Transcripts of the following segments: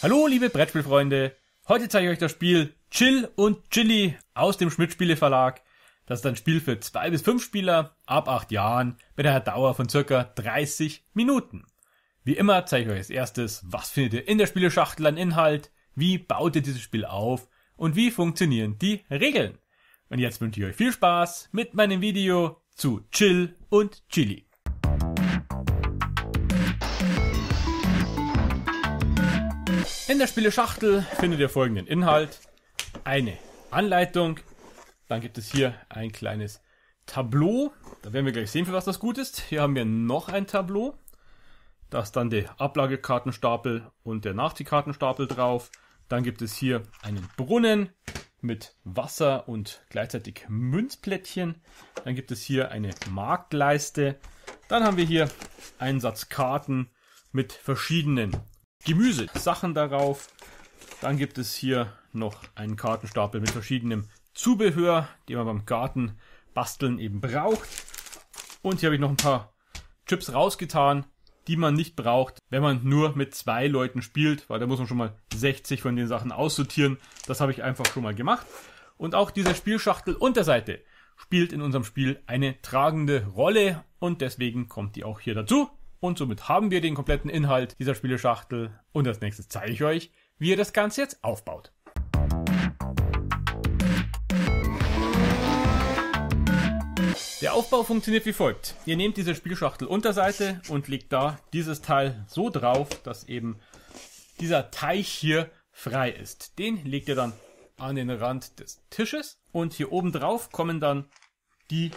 Hallo, liebe Brettspielfreunde. Heute zeige ich euch das Spiel Chill und Chili aus dem Schmidt-Spiele Verlag. Das ist ein Spiel für zwei bis fünf Spieler ab acht Jahren mit einer Dauer von circa 30 Minuten. Wie immer zeige ich euch als erstes, was findet ihr in der Spieleschachtel an Inhalt, wie baut ihr dieses Spiel auf und wie funktionieren die Regeln. Und jetzt wünsche ich euch viel Spaß mit meinem Video zu Chill und Chili. In der Spieleschachtel findet ihr folgenden Inhalt. Eine Anleitung. Dann gibt es hier ein kleines Tableau. Da werden wir gleich sehen, für was das gut ist. Hier haben wir noch ein Tableau. Da ist dann der Ablagekartenstapel und der Nachziehkartenstapel drauf. Dann gibt es hier einen Brunnen, mit Wasser und gleichzeitig Münzplättchen. Dann gibt es hier eine Marktleiste. Dann haben wir hier einen Satz Karten mit verschiedenen Gemüsesachen darauf. Dann gibt es hier noch einen Kartenstapel mit verschiedenem Zubehör, den man beim Gartenbasteln eben braucht. Und hier habe ich noch ein paar Chips rausgetan die man nicht braucht, wenn man nur mit zwei Leuten spielt, weil da muss man schon mal 60 von den Sachen aussortieren. Das habe ich einfach schon mal gemacht. Und auch diese Spielschachtel Unterseite spielt in unserem Spiel eine tragende Rolle und deswegen kommt die auch hier dazu. Und somit haben wir den kompletten Inhalt dieser Spieleschachtel und als nächstes zeige ich euch, wie ihr das Ganze jetzt aufbaut. Der Aufbau funktioniert wie folgt. Ihr nehmt diese Spielschachtel Unterseite und legt da dieses Teil so drauf, dass eben dieser Teich hier frei ist. Den legt ihr dann an den Rand des Tisches und hier oben drauf kommen dann die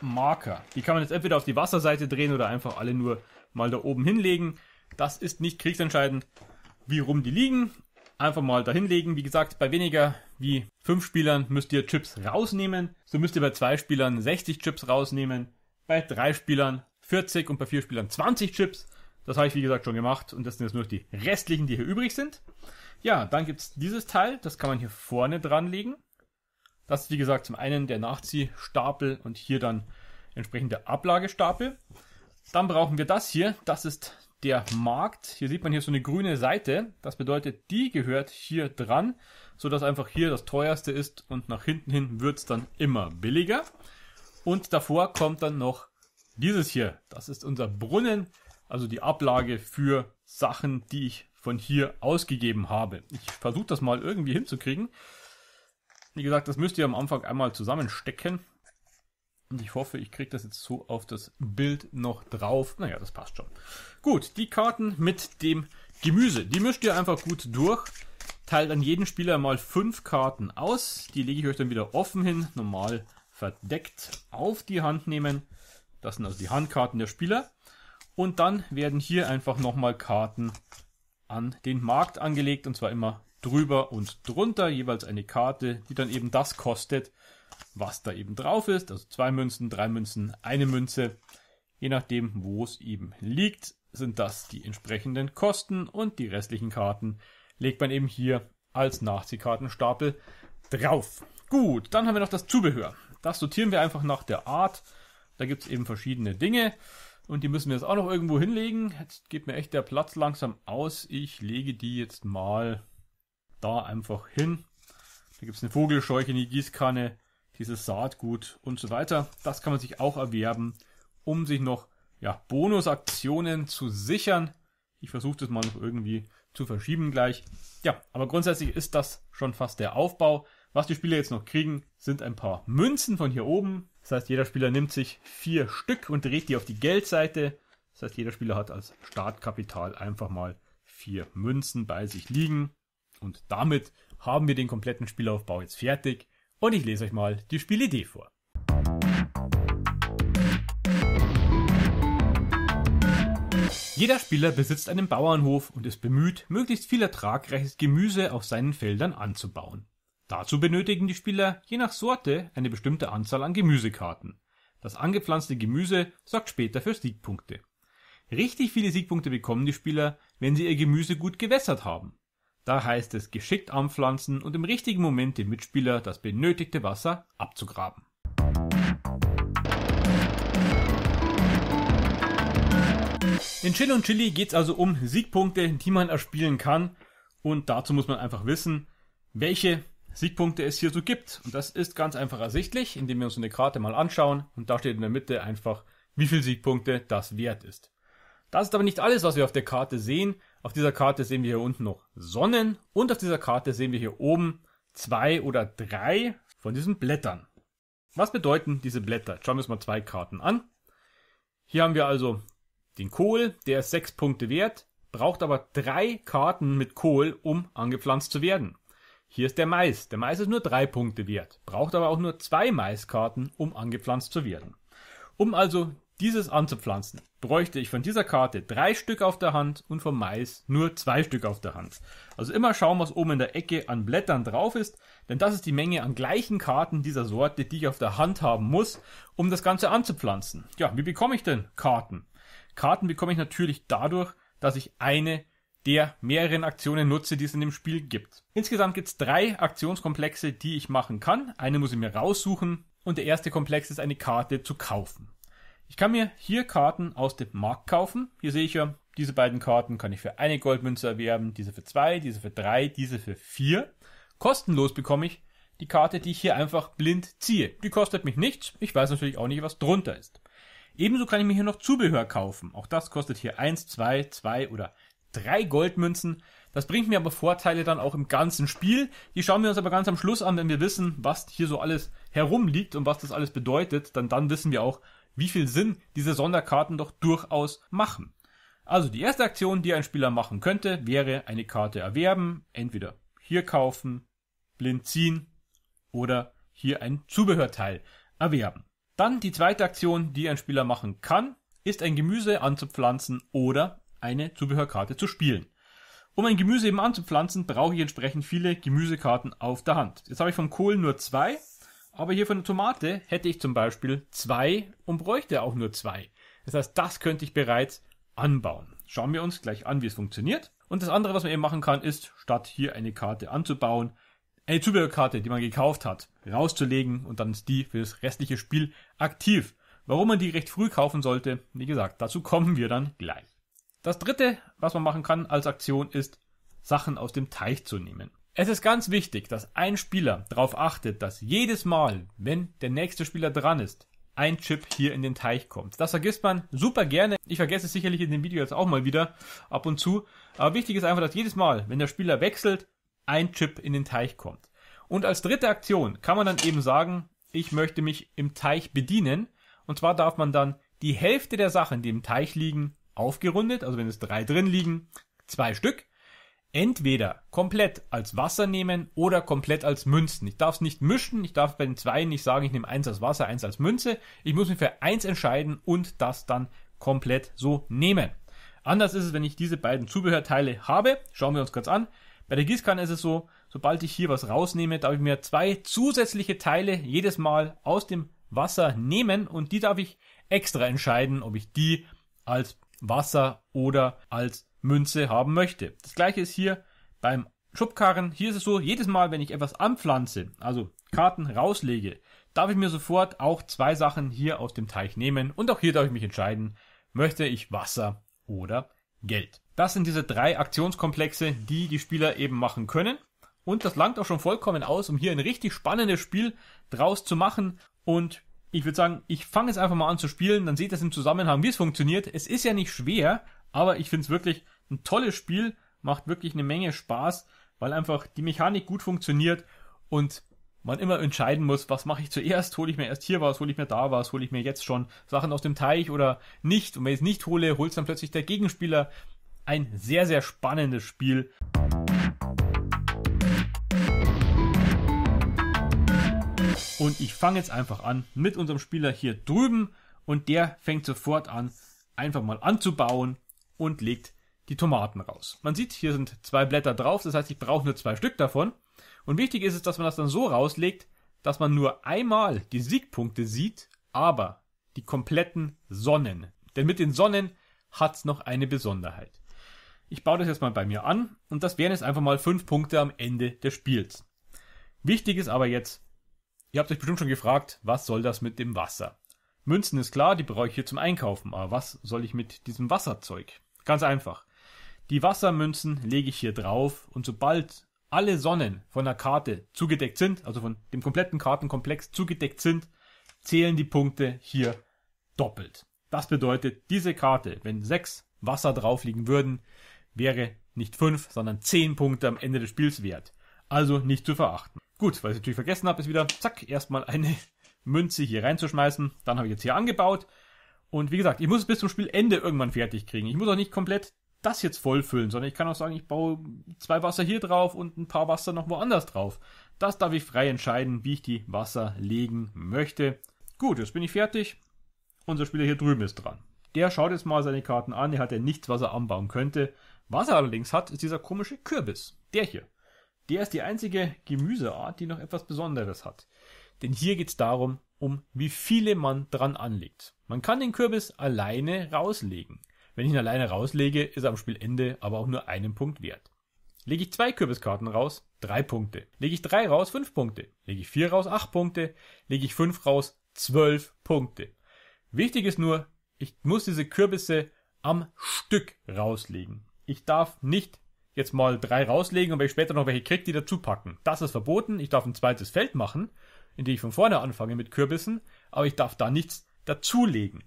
Marker. Die kann man jetzt entweder auf die Wasserseite drehen oder einfach alle nur mal da oben hinlegen. Das ist nicht kriegsentscheidend, wie rum die liegen. Einfach mal da hinlegen. Wie gesagt, bei weniger wie fünf Spielern müsst ihr Chips rausnehmen. So müsst ihr bei zwei Spielern 60 Chips rausnehmen, bei drei Spielern 40 und bei vier Spielern 20 Chips. Das habe ich wie gesagt schon gemacht und das sind jetzt nur die restlichen, die hier übrig sind. Ja, dann gibt's dieses Teil, das kann man hier vorne dranlegen. Das ist wie gesagt zum einen der Nachziehstapel und hier dann entsprechend der Ablagestapel. Dann brauchen wir das hier, das ist der Markt. Hier sieht man hier so eine grüne Seite. Das bedeutet, die gehört hier dran, so dass einfach hier das teuerste ist und nach hinten hin wird's dann immer billiger. Und davor kommt dann noch dieses hier. Das ist unser Brunnen, also die Ablage für Sachen, die ich von hier ausgegeben habe. Ich versuche das mal irgendwie hinzukriegen. Wie gesagt, das müsst ihr am Anfang einmal zusammenstecken. Und Ich hoffe, ich kriege das jetzt so auf das Bild noch drauf. Naja, das passt schon. Gut, die Karten mit dem Gemüse. Die mischt ihr einfach gut durch. Teilt an jeden Spieler mal fünf Karten aus. Die lege ich euch dann wieder offen hin, normal verdeckt auf die Hand nehmen. Das sind also die Handkarten der Spieler. Und dann werden hier einfach nochmal Karten an den Markt angelegt. Und zwar immer drüber und drunter jeweils eine Karte, die dann eben das kostet, was da eben drauf ist. Also zwei Münzen, drei Münzen, eine Münze. Je nachdem, wo es eben liegt, sind das die entsprechenden Kosten und die restlichen Karten legt man eben hier als Nachziehkartenstapel drauf. Gut, dann haben wir noch das Zubehör. Das sortieren wir einfach nach der Art. Da gibt es eben verschiedene Dinge und die müssen wir jetzt auch noch irgendwo hinlegen. Jetzt geht mir echt der Platz langsam aus. Ich lege die jetzt mal da einfach hin. Da gibt es eine Vogelscheuche, eine Gießkanne, dieses Saatgut und so weiter. Das kann man sich auch erwerben, um sich noch ja, Bonusaktionen zu sichern. Ich versuche das mal noch irgendwie zu verschieben gleich. Ja, aber grundsätzlich ist das schon fast der Aufbau. Was die Spieler jetzt noch kriegen, sind ein paar Münzen von hier oben. Das heißt, jeder Spieler nimmt sich vier Stück und dreht die auf die Geldseite. Das heißt, jeder Spieler hat als Startkapital einfach mal vier Münzen bei sich liegen. Und damit haben wir den kompletten Spielaufbau jetzt fertig und ich lese euch mal die Spielidee vor. Jeder Spieler besitzt einen Bauernhof und ist bemüht, möglichst viel ertragreiches Gemüse auf seinen Feldern anzubauen. Dazu benötigen die Spieler je nach Sorte eine bestimmte Anzahl an Gemüsekarten. Das angepflanzte Gemüse sorgt später für Siegpunkte. Richtig viele Siegpunkte bekommen die Spieler, wenn sie ihr Gemüse gut gewässert haben. Da heißt es geschickt anpflanzen und im richtigen Moment dem Mitspieler das benötigte Wasser abzugraben. In Chill und Chili es also um Siegpunkte, die man erspielen kann. Und dazu muss man einfach wissen, welche Siegpunkte es hier so gibt. Und das ist ganz einfach ersichtlich, indem wir uns eine Karte mal anschauen. Und da steht in der Mitte einfach, wie viele Siegpunkte das wert ist. Das ist aber nicht alles, was wir auf der Karte sehen, auf dieser Karte sehen wir hier unten noch Sonnen und auf dieser Karte sehen wir hier oben zwei oder drei von diesen Blättern. Was bedeuten diese Blätter? schauen wir uns mal zwei Karten an. Hier haben wir also den Kohl, der ist sechs Punkte wert, braucht aber drei Karten mit Kohl, um angepflanzt zu werden. Hier ist der Mais. Der Mais ist nur drei Punkte wert, braucht aber auch nur zwei Maiskarten, um angepflanzt zu werden. Um also dieses anzupflanzen, bräuchte ich von dieser Karte drei Stück auf der Hand und vom Mais nur zwei Stück auf der Hand. Also immer schauen, was oben in der Ecke an Blättern drauf ist, denn das ist die Menge an gleichen Karten dieser Sorte, die ich auf der Hand haben muss, um das Ganze anzupflanzen. Ja, wie bekomme ich denn Karten? Karten bekomme ich natürlich dadurch, dass ich eine der mehreren Aktionen nutze, die es in dem Spiel gibt. Insgesamt gibt es drei Aktionskomplexe, die ich machen kann. Eine muss ich mir raussuchen und der erste Komplex ist eine Karte zu kaufen. Ich kann mir hier Karten aus dem Markt kaufen. Hier sehe ich ja, diese beiden Karten kann ich für eine Goldmünze erwerben, diese für zwei, diese für drei, diese für vier. Kostenlos bekomme ich die Karte, die ich hier einfach blind ziehe. Die kostet mich nichts. Ich weiß natürlich auch nicht, was drunter ist. Ebenso kann ich mir hier noch Zubehör kaufen. Auch das kostet hier eins, zwei, zwei oder drei Goldmünzen. Das bringt mir aber Vorteile dann auch im ganzen Spiel. Die schauen wir uns aber ganz am Schluss an, wenn wir wissen, was hier so alles herumliegt und was das alles bedeutet. Dann, dann wissen wir auch, wie viel Sinn diese Sonderkarten doch durchaus machen. Also die erste Aktion, die ein Spieler machen könnte, wäre eine Karte erwerben, entweder hier kaufen, blind ziehen oder hier ein Zubehörteil erwerben. Dann die zweite Aktion, die ein Spieler machen kann, ist ein Gemüse anzupflanzen oder eine Zubehörkarte zu spielen. Um ein Gemüse eben anzupflanzen, brauche ich entsprechend viele Gemüsekarten auf der Hand. Jetzt habe ich vom Kohl nur zwei aber hier von der Tomate hätte ich zum Beispiel zwei und bräuchte auch nur zwei. Das heißt, das könnte ich bereits anbauen. Schauen wir uns gleich an, wie es funktioniert. Und das andere, was man eben machen kann, ist, statt hier eine Karte anzubauen, eine Zubehörkarte, die man gekauft hat, rauszulegen und dann ist die für das restliche Spiel aktiv. Warum man die recht früh kaufen sollte, wie gesagt, dazu kommen wir dann gleich. Das dritte, was man machen kann als Aktion, ist, Sachen aus dem Teich zu nehmen. Es ist ganz wichtig, dass ein Spieler darauf achtet, dass jedes Mal, wenn der nächste Spieler dran ist, ein Chip hier in den Teich kommt. Das vergisst man super gerne. Ich vergesse es sicherlich in dem Video jetzt auch mal wieder ab und zu. Aber wichtig ist einfach, dass jedes Mal, wenn der Spieler wechselt, ein Chip in den Teich kommt. Und als dritte Aktion kann man dann eben sagen, ich möchte mich im Teich bedienen. Und zwar darf man dann die Hälfte der Sachen, die im Teich liegen, aufgerundet, also wenn es drei drin liegen, zwei Stück, entweder komplett als Wasser nehmen oder komplett als Münzen. Ich darf es nicht mischen, ich darf bei den zwei nicht sagen, ich nehme eins als Wasser, eins als Münze. Ich muss mich für eins entscheiden und das dann komplett so nehmen. Anders ist es, wenn ich diese beiden Zubehörteile habe. Schauen wir uns kurz an. Bei der Gießkanne ist es so, sobald ich hier was rausnehme, darf ich mir zwei zusätzliche Teile jedes Mal aus dem Wasser nehmen und die darf ich extra entscheiden, ob ich die als Wasser oder als Münze haben möchte. Das gleiche ist hier beim Schubkarren. Hier ist es so, jedes Mal, wenn ich etwas anpflanze, also Karten rauslege, darf ich mir sofort auch zwei Sachen hier aus dem Teich nehmen und auch hier darf ich mich entscheiden, möchte ich Wasser oder Geld. Das sind diese drei Aktionskomplexe, die die Spieler eben machen können. Und das langt auch schon vollkommen aus, um hier ein richtig spannendes Spiel draus zu machen. Und ich würde sagen, ich fange jetzt einfach mal an zu spielen, dann seht ihr es im Zusammenhang, wie es funktioniert. Es ist ja nicht schwer, aber ich finde es wirklich ein tolles Spiel, macht wirklich eine Menge Spaß, weil einfach die Mechanik gut funktioniert und man immer entscheiden muss, was mache ich zuerst, hole ich mir erst hier was, hole ich mir da was, hole ich mir jetzt schon Sachen aus dem Teich oder nicht. Und wenn ich es nicht hole, holt es dann plötzlich der Gegenspieler. Ein sehr, sehr spannendes Spiel. Und ich fange jetzt einfach an mit unserem Spieler hier drüben und der fängt sofort an, einfach mal anzubauen und legt die Tomaten raus. Man sieht, hier sind zwei Blätter drauf, das heißt, ich brauche nur zwei Stück davon. Und wichtig ist es, dass man das dann so rauslegt, dass man nur einmal die Siegpunkte sieht, aber die kompletten Sonnen. Denn mit den Sonnen hat es noch eine Besonderheit. Ich baue das jetzt mal bei mir an und das wären jetzt einfach mal fünf Punkte am Ende des Spiels. Wichtig ist aber jetzt, ihr habt euch bestimmt schon gefragt, was soll das mit dem Wasser? Münzen ist klar, die brauche ich hier zum Einkaufen, aber was soll ich mit diesem Wasserzeug? Ganz einfach. Die Wassermünzen lege ich hier drauf und sobald alle Sonnen von der Karte zugedeckt sind, also von dem kompletten Kartenkomplex zugedeckt sind, zählen die Punkte hier doppelt. Das bedeutet, diese Karte, wenn sechs Wasser drauf liegen würden, wäre nicht fünf, sondern zehn Punkte am Ende des Spiels wert. Also nicht zu verachten. Gut, weil ich natürlich vergessen habe, ist wieder, zack, erstmal eine Münze hier reinzuschmeißen. Dann habe ich jetzt hier angebaut. Und wie gesagt, ich muss es bis zum Spielende irgendwann fertig kriegen. Ich muss auch nicht komplett das jetzt vollfüllen, sondern ich kann auch sagen, ich baue zwei Wasser hier drauf und ein paar Wasser noch woanders drauf. Das darf ich frei entscheiden, wie ich die Wasser legen möchte. Gut, jetzt bin ich fertig. Unser Spieler hier drüben ist dran. Der schaut jetzt mal seine Karten an, er hat ja nichts, was er anbauen könnte. Was er allerdings hat, ist dieser komische Kürbis. Der hier. Der ist die einzige Gemüseart, die noch etwas Besonderes hat. Denn hier geht es darum, um wie viele man dran anlegt. Man kann den Kürbis alleine rauslegen. Wenn ich ihn alleine rauslege, ist er am Spielende aber auch nur einen Punkt wert. Lege ich zwei Kürbiskarten raus, drei Punkte. Lege ich drei raus, fünf Punkte. Lege ich vier raus, acht Punkte. Lege ich fünf raus, zwölf Punkte. Wichtig ist nur, ich muss diese Kürbisse am Stück rauslegen. Ich darf nicht jetzt mal drei rauslegen und wenn ich später noch welche kriege, die dazu packen. Das ist verboten. Ich darf ein zweites Feld machen, in dem ich von vorne anfange mit Kürbissen, aber ich darf da nichts dazulegen.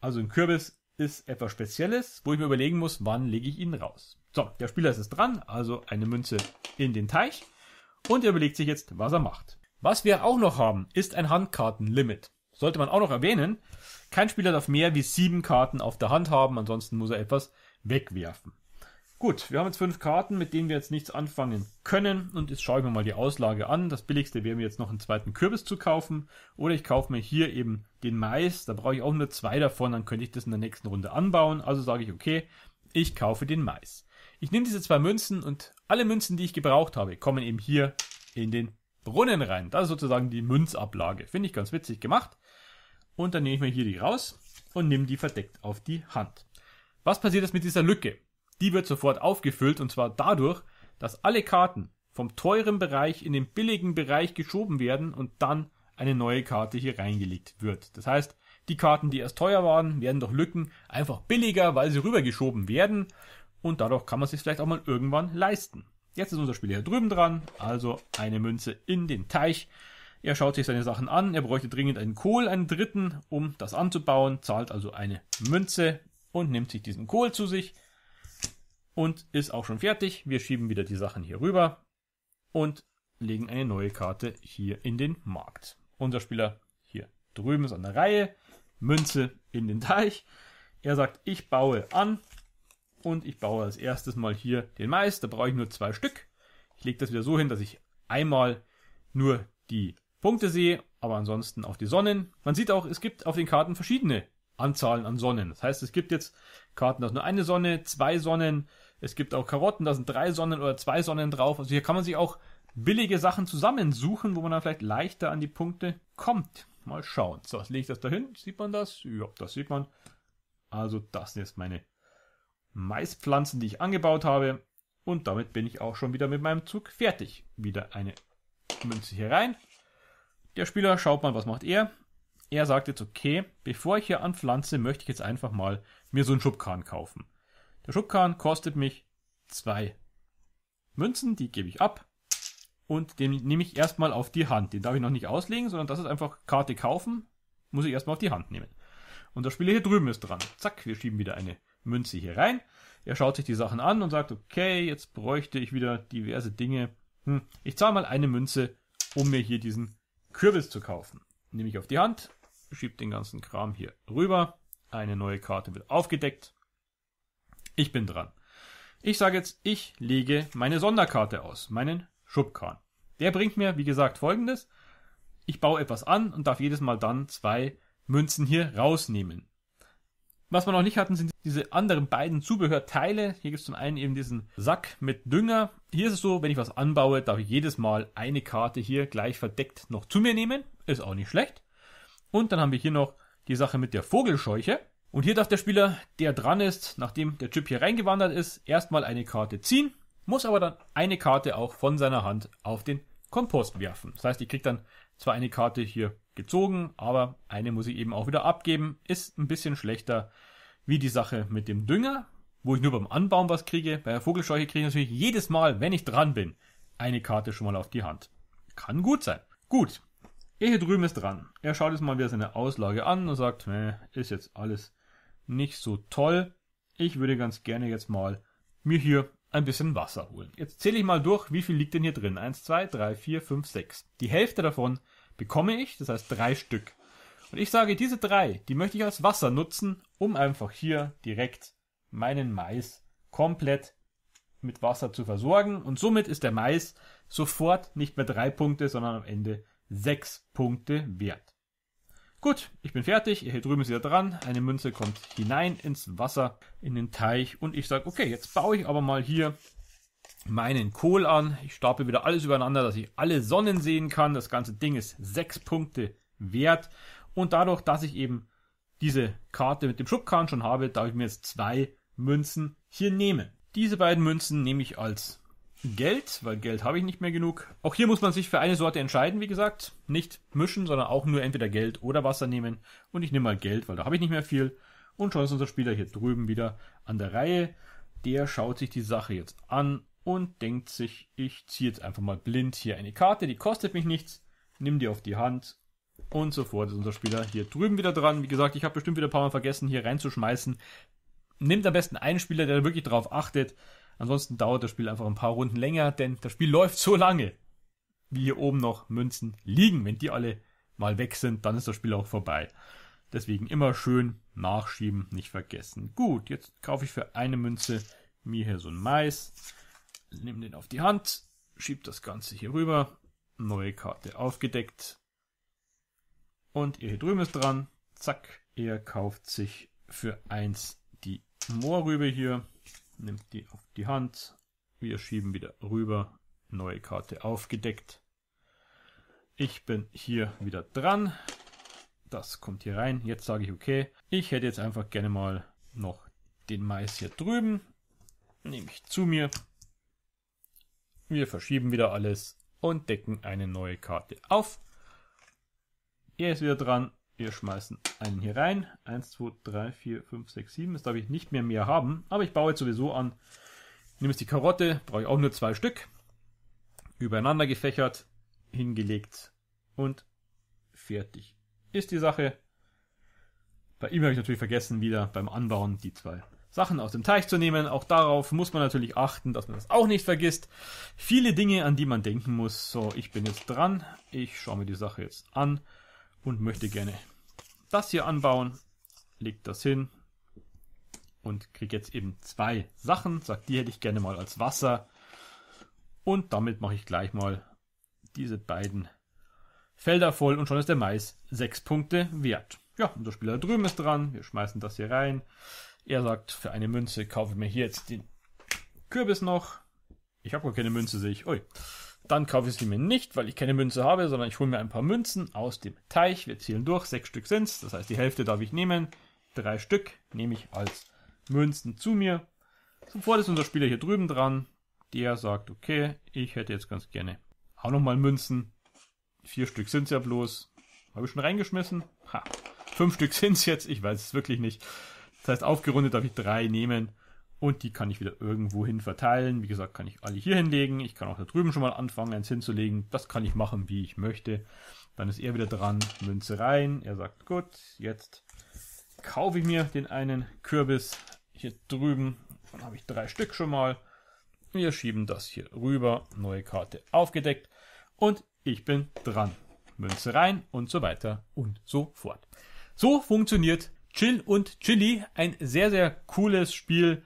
Also ein Kürbis ist etwas Spezielles, wo ich mir überlegen muss, wann lege ich ihn raus. So, der Spieler ist jetzt dran, also eine Münze in den Teich. Und er überlegt sich jetzt, was er macht. Was wir auch noch haben, ist ein Handkartenlimit. Sollte man auch noch erwähnen, kein Spieler darf mehr wie sieben Karten auf der Hand haben, ansonsten muss er etwas wegwerfen. Gut, wir haben jetzt fünf Karten, mit denen wir jetzt nichts anfangen können. Und jetzt schaue ich mir mal die Auslage an. Das billigste wäre mir jetzt noch einen zweiten Kürbis zu kaufen. Oder ich kaufe mir hier eben den Mais. Da brauche ich auch nur zwei davon, dann könnte ich das in der nächsten Runde anbauen. Also sage ich, okay, ich kaufe den Mais. Ich nehme diese zwei Münzen und alle Münzen, die ich gebraucht habe, kommen eben hier in den Brunnen rein. Das ist sozusagen die Münzablage. Finde ich ganz witzig gemacht. Und dann nehme ich mir hier die raus und nehme die verdeckt auf die Hand. Was passiert jetzt mit dieser Lücke? Die wird sofort aufgefüllt und zwar dadurch, dass alle Karten vom teuren Bereich in den billigen Bereich geschoben werden und dann eine neue Karte hier reingelegt wird. Das heißt, die Karten, die erst teuer waren, werden durch Lücken einfach billiger, weil sie rübergeschoben werden und dadurch kann man sich vielleicht auch mal irgendwann leisten. Jetzt ist unser Spieler hier drüben dran, also eine Münze in den Teich. Er schaut sich seine Sachen an, er bräuchte dringend einen Kohl, einen dritten, um das anzubauen, zahlt also eine Münze und nimmt sich diesen Kohl zu sich und ist auch schon fertig. Wir schieben wieder die Sachen hier rüber und legen eine neue Karte hier in den Markt. Unser Spieler hier drüben ist an der Reihe, Münze in den Teich. Er sagt, ich baue an und ich baue als erstes mal hier den Mais. Da brauche ich nur zwei Stück. Ich lege das wieder so hin, dass ich einmal nur die Punkte sehe, aber ansonsten auf die Sonnen. Man sieht auch, es gibt auf den Karten verschiedene Anzahlen an Sonnen. Das heißt, es gibt jetzt Karten, da ist nur eine Sonne, zwei Sonnen, es gibt auch Karotten, da sind drei Sonnen oder zwei Sonnen drauf. Also hier kann man sich auch billige Sachen zusammensuchen, wo man dann vielleicht leichter an die Punkte kommt. Mal schauen. So, jetzt lege ich das dahin. Sieht man das? Ja, das sieht man. Also das sind jetzt meine Maispflanzen, die ich angebaut habe. Und damit bin ich auch schon wieder mit meinem Zug fertig. Wieder eine Münze hier rein. Der Spieler schaut mal, was macht er. Er sagt jetzt, okay, bevor ich hier anpflanze, möchte ich jetzt einfach mal mir so einen Schubkarren kaufen. Der Schubkarren kostet mich zwei Münzen, die gebe ich ab. Und den nehme ich erstmal auf die Hand. Den darf ich noch nicht auslegen, sondern das ist einfach Karte kaufen. Muss ich erstmal auf die Hand nehmen. Und der Spieler hier drüben ist dran. Zack, wir schieben wieder eine Münze hier rein. Er schaut sich die Sachen an und sagt, okay, jetzt bräuchte ich wieder diverse Dinge. Hm, ich zahle mal eine Münze, um mir hier diesen Kürbis zu kaufen. Nehme ich auf die Hand, schiebe den ganzen Kram hier rüber. Eine neue Karte wird aufgedeckt. Ich bin dran. Ich sage jetzt, ich lege meine Sonderkarte aus, meinen Schubkran. Der bringt mir, wie gesagt, folgendes. Ich baue etwas an und darf jedes Mal dann zwei Münzen hier rausnehmen. Was wir noch nicht hatten, sind diese anderen beiden Zubehörteile. Hier gibt es zum einen eben diesen Sack mit Dünger. Hier ist es so, wenn ich was anbaue, darf ich jedes Mal eine Karte hier gleich verdeckt noch zu mir nehmen. Ist auch nicht schlecht. Und dann haben wir hier noch die Sache mit der Vogelscheuche. Und hier darf der Spieler, der dran ist, nachdem der Chip hier reingewandert ist, erstmal eine Karte ziehen, muss aber dann eine Karte auch von seiner Hand auf den Kompost werfen. Das heißt, ich kriege dann zwar eine Karte hier gezogen, aber eine muss ich eben auch wieder abgeben. Ist ein bisschen schlechter wie die Sache mit dem Dünger, wo ich nur beim Anbauen was kriege. Bei der Vogelscheuche kriege ich natürlich jedes Mal, wenn ich dran bin, eine Karte schon mal auf die Hand. Kann gut sein. Gut. Er hier drüben ist dran. Er schaut jetzt mal wieder seine Auslage an und sagt, ist jetzt alles nicht so toll. Ich würde ganz gerne jetzt mal mir hier ein bisschen Wasser holen. Jetzt zähle ich mal durch, wie viel liegt denn hier drin? Eins, zwei, drei, vier, fünf, sechs. Die Hälfte davon bekomme ich, das heißt drei Stück. Und ich sage, diese drei, die möchte ich als Wasser nutzen, um einfach hier direkt meinen Mais komplett mit Wasser zu versorgen. Und somit ist der Mais sofort nicht mehr drei Punkte, sondern am Ende sechs Punkte wert. Gut, ich bin fertig. Hier drüben ist wieder dran. Eine Münze kommt hinein ins Wasser, in den Teich. Und ich sage, okay, jetzt baue ich aber mal hier meinen Kohl an. Ich stapel wieder alles übereinander, dass ich alle Sonnen sehen kann. Das ganze Ding ist sechs Punkte wert. Und dadurch, dass ich eben diese Karte mit dem Schubkahn schon habe, darf ich mir jetzt zwei Münzen hier nehmen. Diese beiden Münzen nehme ich als Geld, weil Geld habe ich nicht mehr genug. Auch hier muss man sich für eine Sorte entscheiden, wie gesagt. Nicht mischen, sondern auch nur entweder Geld oder Wasser nehmen. Und ich nehme mal Geld, weil da habe ich nicht mehr viel. Und schon ist unser Spieler hier drüben wieder an der Reihe. Der schaut sich die Sache jetzt an und denkt sich, ich ziehe jetzt einfach mal blind hier eine Karte, die kostet mich nichts. Nimm die auf die Hand und sofort ist unser Spieler hier drüben wieder dran. Wie gesagt, ich habe bestimmt wieder ein paar Mal vergessen, hier reinzuschmeißen. Nimmt am besten einen Spieler, der wirklich darauf achtet, Ansonsten dauert das Spiel einfach ein paar Runden länger, denn das Spiel läuft so lange, wie hier oben noch Münzen liegen. Wenn die alle mal weg sind, dann ist das Spiel auch vorbei. Deswegen immer schön nachschieben, nicht vergessen. Gut, jetzt kaufe ich für eine Münze mir hier so ein Mais. Nimm den auf die Hand, schieb das Ganze hier rüber. Neue Karte aufgedeckt. Und ihr hier drüben ist dran. Zack, er kauft sich für eins die Moorrübe hier nimmt die auf die Hand. Wir schieben wieder rüber. Neue Karte aufgedeckt. Ich bin hier wieder dran. Das kommt hier rein. Jetzt sage ich okay. Ich hätte jetzt einfach gerne mal noch den Mais hier drüben. Nehme ich zu mir. Wir verschieben wieder alles und decken eine neue Karte auf. Er ist wieder dran. Wir schmeißen einen hier rein. 1, 2, 3, 4, 5, 6, 7. Das darf ich nicht mehr mehr haben. Aber ich baue jetzt sowieso an. Ich nehme jetzt die Karotte. Brauche ich auch nur zwei Stück. Übereinander gefächert. Hingelegt. Und fertig ist die Sache. Bei ihm habe ich natürlich vergessen, wieder beim Anbauen die zwei Sachen aus dem Teich zu nehmen. Auch darauf muss man natürlich achten, dass man das auch nicht vergisst. Viele Dinge, an die man denken muss. So, ich bin jetzt dran. Ich schaue mir die Sache jetzt an und möchte gerne das hier anbauen, legt das hin und kriege jetzt eben zwei Sachen. Sagt, die hätte ich gerne mal als Wasser. Und damit mache ich gleich mal diese beiden Felder voll und schon ist der Mais sechs Punkte wert. Ja, unser Spieler drüben ist dran. Wir schmeißen das hier rein. Er sagt, für eine Münze kaufe ich mir hier jetzt den Kürbis noch. Ich habe gar keine Münze, sehe ich. Ui. Dann kaufe ich sie mir nicht, weil ich keine Münze habe, sondern ich hole mir ein paar Münzen aus dem Teich. Wir zählen durch, sechs Stück sind's. Das heißt, die Hälfte darf ich nehmen. Drei Stück nehme ich als Münzen zu mir. Sofort ist unser Spieler hier drüben dran. Der sagt, okay, ich hätte jetzt ganz gerne auch nochmal Münzen. Vier Stück sind's ja bloß. Habe ich schon reingeschmissen? Ha. Fünf Stück sind's jetzt. Ich weiß es wirklich nicht. Das heißt, aufgerundet darf ich drei nehmen. Und die kann ich wieder irgendwo hin verteilen. Wie gesagt, kann ich alle hier hinlegen. Ich kann auch da drüben schon mal anfangen, eins hinzulegen. Das kann ich machen, wie ich möchte. Dann ist er wieder dran, Münze rein. Er sagt, gut, jetzt kaufe ich mir den einen Kürbis hier drüben. Dann habe ich drei Stück schon mal. Wir schieben das hier rüber. Neue Karte aufgedeckt. Und ich bin dran. Münze rein und so weiter und so fort. So funktioniert Chill und Chili. Ein sehr, sehr cooles Spiel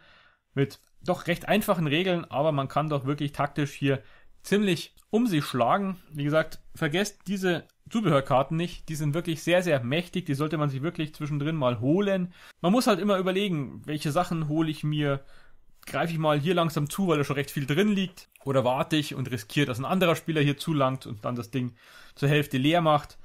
mit doch recht einfachen Regeln, aber man kann doch wirklich taktisch hier ziemlich um sich schlagen. Wie gesagt, vergesst diese Zubehörkarten nicht. Die sind wirklich sehr, sehr mächtig. Die sollte man sich wirklich zwischendrin mal holen. Man muss halt immer überlegen, welche Sachen hole ich mir. Greife ich mal hier langsam zu, weil da schon recht viel drin liegt? Oder warte ich und riskiere, dass ein anderer Spieler hier zulangt und dann das Ding zur Hälfte leer macht?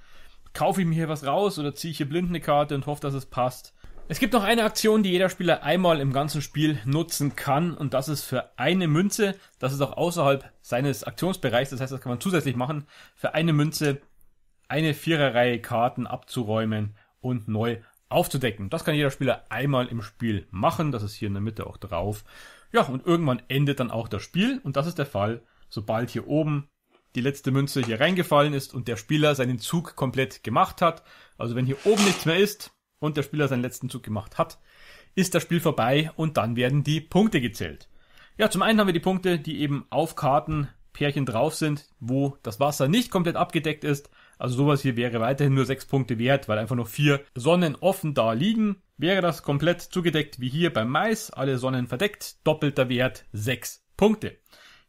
Kaufe ich mir hier was raus oder ziehe ich hier blind eine Karte und hoffe, dass es passt? Es gibt noch eine Aktion, die jeder Spieler einmal im ganzen Spiel nutzen kann und das ist für eine Münze, das ist auch außerhalb seines Aktionsbereichs, das heißt, das kann man zusätzlich machen, für eine Münze eine Viererreihe Karten abzuräumen und neu aufzudecken. Das kann jeder Spieler einmal im Spiel machen, das ist hier in der Mitte auch drauf. Ja, und irgendwann endet dann auch das Spiel und das ist der Fall, sobald hier oben die letzte Münze hier reingefallen ist und der Spieler seinen Zug komplett gemacht hat. Also wenn hier oben nichts mehr ist, und der Spieler seinen letzten Zug gemacht hat, ist das Spiel vorbei und dann werden die Punkte gezählt. Ja, zum einen haben wir die Punkte, die eben auf Karten Pärchen drauf sind, wo das Wasser nicht komplett abgedeckt ist. Also sowas hier wäre weiterhin nur sechs Punkte wert, weil einfach nur vier Sonnen offen da liegen. Wäre das komplett zugedeckt wie hier beim Mais, alle Sonnen verdeckt, doppelter Wert sechs Punkte.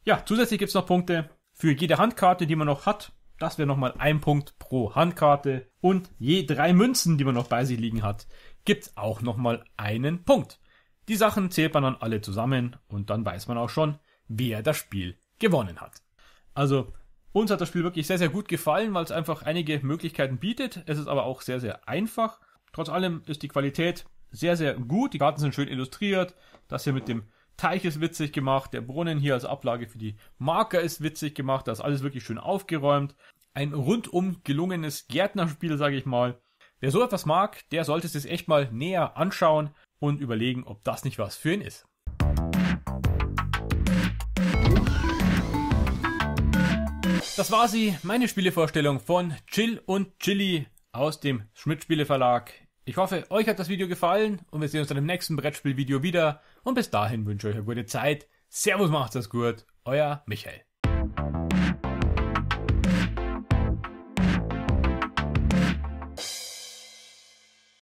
Ja, zusätzlich gibt's noch Punkte für jede Handkarte, die man noch hat. Das wäre nochmal ein Punkt pro Handkarte. Und je drei Münzen, die man noch bei sich liegen hat, gibt's auch nochmal einen Punkt. Die Sachen zählt man dann alle zusammen und dann weiß man auch schon, wer das Spiel gewonnen hat. Also, uns hat das Spiel wirklich sehr, sehr gut gefallen, weil es einfach einige Möglichkeiten bietet. Es ist aber auch sehr, sehr einfach. Trotz allem ist die Qualität sehr, sehr gut. Die Karten sind schön illustriert. Das hier mit dem Teich ist witzig gemacht, der Brunnen hier als Ablage für die Marker ist witzig gemacht, da ist alles wirklich schön aufgeräumt. Ein rundum gelungenes Gärtnerspiel, sage ich mal. Wer so etwas mag, der sollte es sich echt mal näher anschauen und überlegen, ob das nicht was für ihn ist. Das war sie, meine Spielevorstellung von Chill und Chili aus dem Schmidt Spiele Verlag. Ich hoffe, euch hat das Video gefallen und wir sehen uns dann im nächsten Brettspielvideo wieder. Und bis dahin wünsche ich euch eine gute Zeit. Servus, macht's das gut. Euer Michael.